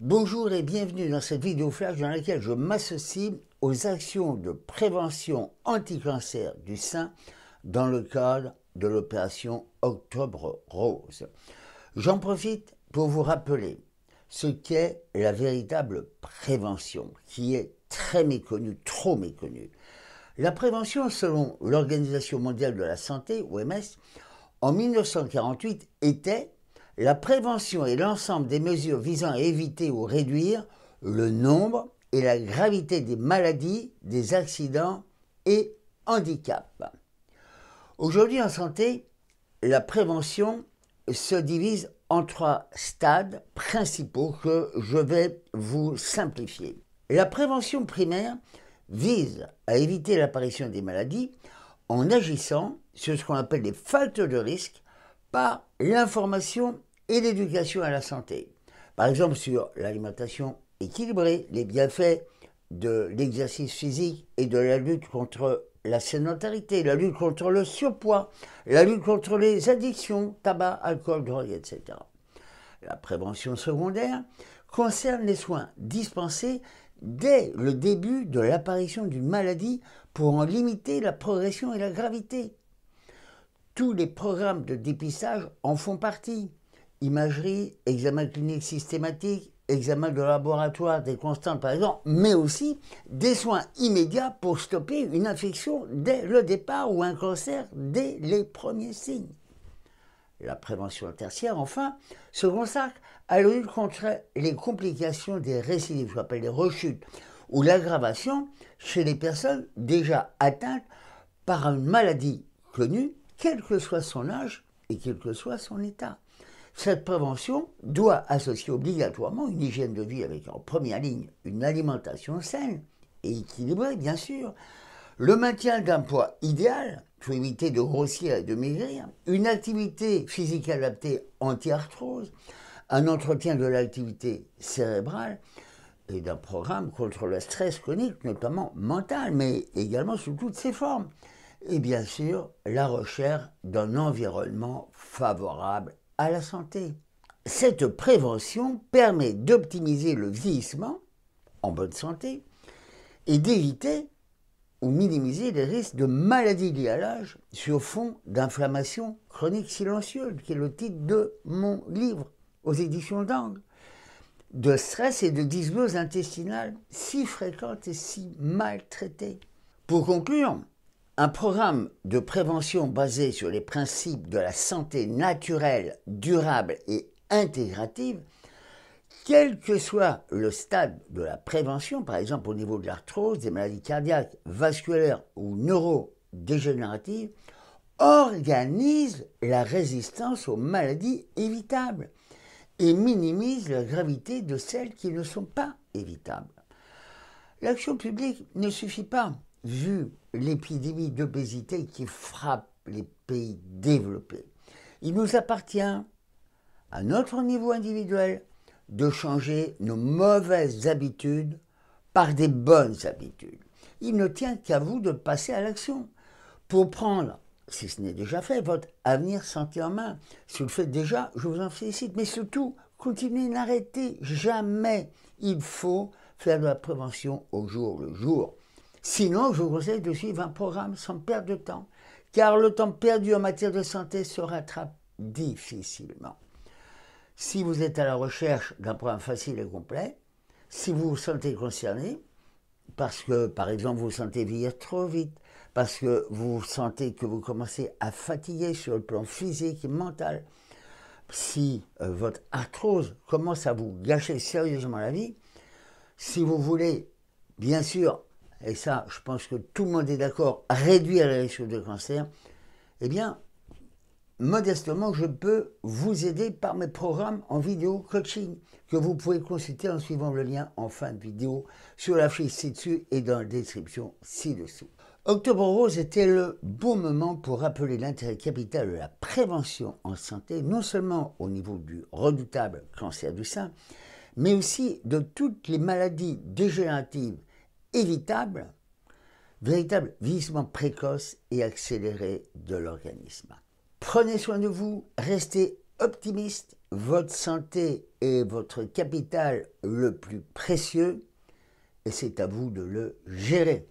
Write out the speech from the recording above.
Bonjour et bienvenue dans cette vidéo flash dans laquelle je m'associe aux actions de prévention anti-cancer du sein dans le cadre de l'opération Octobre Rose. J'en profite pour vous rappeler ce qu'est la véritable prévention, qui est très méconnue, trop méconnue. La prévention, selon l'Organisation mondiale de la santé, OMS, en 1948, était la prévention est l'ensemble des mesures visant à éviter ou réduire le nombre et la gravité des maladies, des accidents et handicaps. Aujourd'hui en santé, la prévention se divise en trois stades principaux que je vais vous simplifier. La prévention primaire vise à éviter l'apparition des maladies en agissant sur ce qu'on appelle les facteurs de risque par l'information et l'éducation à la santé. Par exemple, sur l'alimentation équilibrée, les bienfaits de l'exercice physique et de la lutte contre la sédentarité, la lutte contre le surpoids, la lutte contre les addictions, tabac, alcool, drogue, etc. La prévention secondaire concerne les soins dispensés dès le début de l'apparition d'une maladie pour en limiter la progression et la gravité. Tous les programmes de dépistage en font partie imagerie, examen clinique systématique, examen de laboratoire des constantes par exemple, mais aussi des soins immédiats pour stopper une infection dès le départ ou un cancer dès les premiers signes. La prévention tertiaire, enfin, se consacre à la lutte contre les complications des récidives, je appelle les rechutes, ou l'aggravation chez les personnes déjà atteintes par une maladie connue, quel que soit son âge et quel que soit son état. Cette prévention doit associer obligatoirement une hygiène de vie avec en première ligne une alimentation saine et équilibrée, bien sûr, le maintien d'un poids idéal pour éviter de grossir et de maigrir, une activité physique adaptée anti-arthrose, un entretien de l'activité cérébrale et d'un programme contre le stress chronique, notamment mental, mais également sous toutes ses formes. Et bien sûr, la recherche d'un environnement favorable à la santé. Cette prévention permet d'optimiser le vieillissement en bonne santé et d'éviter ou minimiser les risques de maladies liées à l'âge sur fond d'inflammation chronique silencieuse, qui est le titre de mon livre aux éditions d'Angle, de stress et de dysbiose intestinale si fréquentes et si mal traitées Pour conclure, un programme de prévention basé sur les principes de la santé naturelle, durable et intégrative, quel que soit le stade de la prévention, par exemple au niveau de l'arthrose, des maladies cardiaques, vasculaires ou neurodégénératives, organise la résistance aux maladies évitables et minimise la gravité de celles qui ne sont pas évitables. L'action publique ne suffit pas vu l'épidémie d'obésité qui frappe les pays développés, il nous appartient, à notre niveau individuel, de changer nos mauvaises habitudes par des bonnes habitudes. Il ne tient qu'à vous de passer à l'action pour prendre, si ce n'est déjà fait, votre avenir santé en main. Si vous le faites déjà, je vous en félicite. Mais surtout, continuez, n'arrêtez jamais. Il faut faire de la prévention au jour le jour. Sinon, je vous conseille de suivre un programme sans perdre de temps, car le temps perdu en matière de santé se rattrape difficilement. Si vous êtes à la recherche d'un programme facile et complet, si vous vous sentez concerné, parce que par exemple vous vous sentez vieillir trop vite, parce que vous sentez que vous commencez à fatiguer sur le plan physique et mental, si euh, votre arthrose commence à vous gâcher sérieusement la vie, si vous voulez bien sûr et ça je pense que tout le monde est d'accord, réduire les risques de cancer, eh bien, modestement, je peux vous aider par mes programmes en vidéo coaching que vous pouvez consulter en suivant le lien en fin de vidéo sur la fiche ci-dessus et dans la description ci-dessous. Octobre Rose était le bon moment pour rappeler l'intérêt capital de la prévention en santé, non seulement au niveau du redoutable cancer du sein, mais aussi de toutes les maladies dégénératives évitable, véritable vieillissement précoce et accéléré de l'organisme. Prenez soin de vous, restez optimiste, votre santé est votre capital le plus précieux et c'est à vous de le gérer.